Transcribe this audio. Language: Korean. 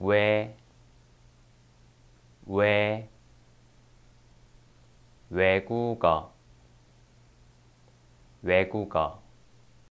왜, 왜, 외국어, 외국어.